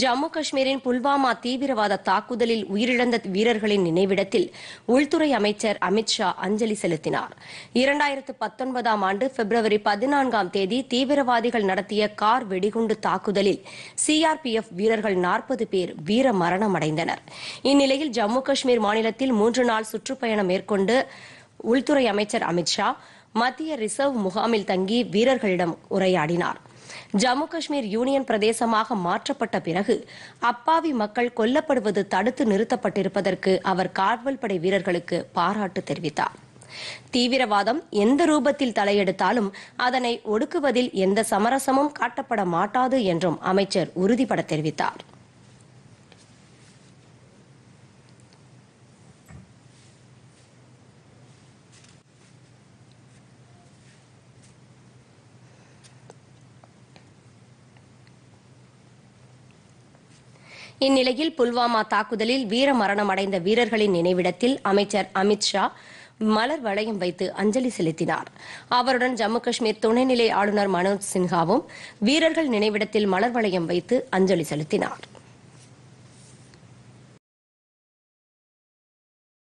ஜம்மு காஷ்மீரின் புல்வாமா தீவிரவாத தாக்குதலில் உயிரிழந்த வீரர்களின் நினைவிடத்தில் உள்துறை அமைச்சர் அமித் ஷா அஞ்சலி செலுத்தினார் இரண்டாயிரத்து பத்தொன்பதாம் ஆண்டு பிப்ரவரி பதினான்காம் தேதி தீவிரவாதிகள் நடத்திய கார் வெடிகுண்டு தாக்குதலில் சிஆர்பிஎஃப் வீரர்கள் நாற்பது பேர் வீர மரணம் அடைந்தனர் இந்நிலையில் ஜம்மு காஷ்மீர் மாநிலத்தில் மூன்று நாள் சுற்றுப்பயணம் மேற்கொண்டு உள்துறை அமைச்சர் அமித் ஷா மத்திய ரிசர்வ் முகாமில் தங்கி வீரர்களிடம் உரையாடினாா் ஜம்மு காஷ்மீர் யூனியன் பிரதேசமாக மாற்றப்பட்ட பிறகு அப்பாவி மக்கள் கொல்லப்படுவது தடுத்து நிறுத்தப்பட்டிருப்பதற்கு அவர் காவல் படை வீரர்களுக்கு பாராட்டு தெரிவித்தார் தீவிரவாதம் எந்த ரூபத்தில் தலையெடுத்தாலும் அதனை ஒடுக்குவதில் எந்த சமரசமும் காட்டப்பட மாட்டாது என்றும் அமைச்சர் உறுதிபட தெரிவித்தார் இந்நிலையில் புல்வாமா தாக்குதலில் வீரமரணம் அடைந்த வீரர்களின் நினைவிடத்தில் அமைச்சர் அமித்ஷா மலர் வளையம் வைத்து அஞ்சலி செலுத்தினார் அவருடன் ஜம்மு காஷ்மீர் துணைநிலை ஆளுநர் மனோஜ் சின்ஹாவும் வீரர்கள் நினைவிடத்தில் மலர் வளையம் வைத்து அஞ்சலி செலுத்தினார்